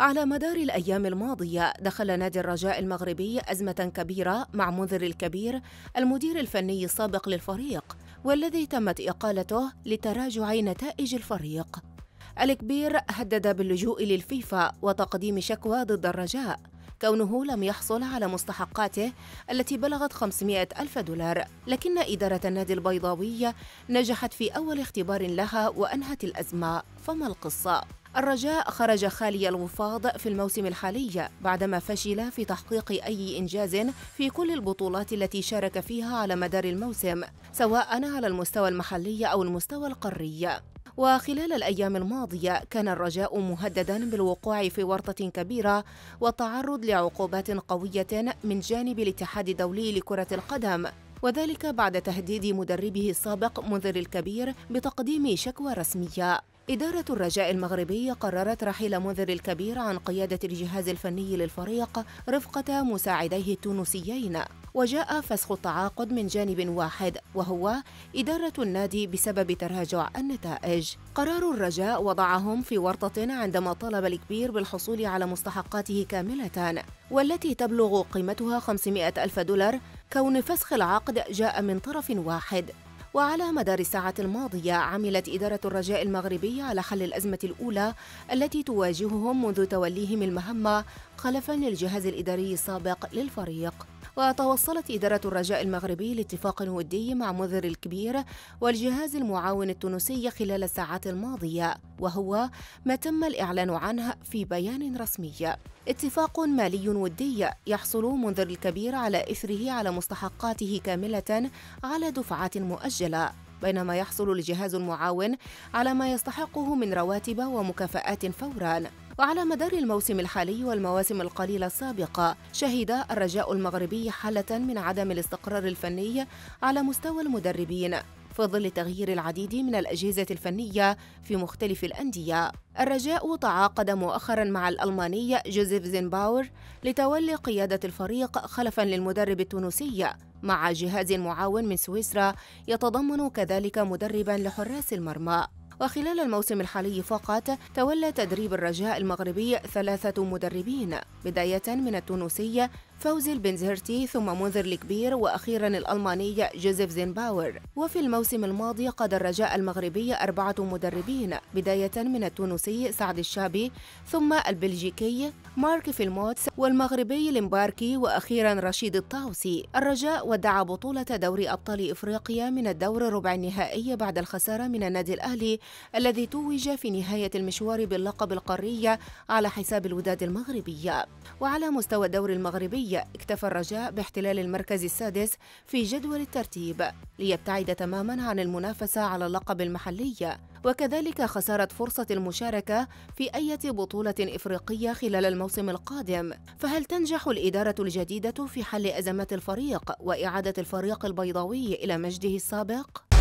على مدار الأيام الماضية دخل نادي الرجاء المغربي أزمة كبيرة مع منذر الكبير المدير الفني السابق للفريق والذي تمت إقالته لتراجع نتائج الفريق الكبير هدد باللجوء للفيفا وتقديم شكوى ضد الرجاء كونه لم يحصل على مستحقاته التي بلغت 500 ألف دولار لكن إدارة النادي البيضاوي نجحت في أول اختبار لها وأنهت الأزمة فما القصة؟ الرجاء خرج خالي الوفاض في الموسم الحالي بعدما فشل في تحقيق أي إنجاز في كل البطولات التي شارك فيها على مدار الموسم سواء على المستوى المحلي أو المستوى القاري وخلال الأيام الماضية كان الرجاء مهددا بالوقوع في ورطة كبيرة والتعرض لعقوبات قوية من جانب الاتحاد الدولي لكرة القدم وذلك بعد تهديد مدربه السابق منذر الكبير بتقديم شكوى رسمية إدارة الرجاء المغربي قررت رحيل منذر الكبير عن قيادة الجهاز الفني للفريق رفقة مساعديه التونسيين وجاء فسخ التعاقد من جانب واحد وهو إدارة النادي بسبب تراجع النتائج قرار الرجاء وضعهم في ورطة عندما طلب الكبير بالحصول على مستحقاته كاملة والتي تبلغ قيمتها 500 ألف دولار كون فسخ العقد جاء من طرف واحد وعلى مدار الساعة الماضية عملت إدارة الرجاء المغربي على حل الأزمة الأولى التي تواجههم منذ توليهم المهمة خلفا للجهاز الإداري السابق للفريق وتوصلت إدارة الرجاء المغربي لاتفاق ودي مع منذر الكبير والجهاز المعاون التونسي خلال الساعات الماضية وهو ما تم الإعلان عنه في بيان رسمي اتفاق مالي ودي يحصل منذر الكبير على إثره على مستحقاته كاملة على دفعات مؤجلة بينما يحصل الجهاز المعاون على ما يستحقه من رواتب ومكافآت فوراً وعلى مدار الموسم الحالي والمواسم القليلة السابقة شهد الرجاء المغربي حالة من عدم الاستقرار الفني على مستوى المدربين في ظل تغيير العديد من الأجهزة الفنية في مختلف الأندية الرجاء تعاقد مؤخرا مع الألماني جوزيف زينباور لتولي قيادة الفريق خلفا للمدرب التونسي مع جهاز معاون من سويسرا يتضمن كذلك مدربا لحراس المرمى وخلال الموسم الحالي فقط تولى تدريب الرجاء المغربي ثلاثة مدربين بداية من التونسي فوزي البنزهرتي ثم منذر الكبير وأخيرا الألماني جوزيف زينباور وفي الموسم الماضي قاد الرجاء المغربي أربعة مدربين بداية من التونسي سعد الشابي ثم البلجيكي مارك فيلموتس والمغربي لمباركي وأخيرا رشيد الطاوسي الرجاء ودعا بطولة دوري أبطال إفريقيا من الدور ربع النهائي بعد الخسارة من النادي الأهلي الذي توج في نهاية المشوار باللقب القاري على حساب الوداد المغربية وعلى مستوى الدوري المغربي الأولمبية اكتفى الرجاء باحتلال المركز السادس في جدول الترتيب ليبتعد تماما عن المنافسة على اللقب المحلي وكذلك خسارة فرصة المشاركة في أي بطولة إفريقية خلال الموسم القادم فهل تنجح الإدارة الجديدة في حل أزمة الفريق وإعادة الفريق البيضاوي إلى مجده السابق؟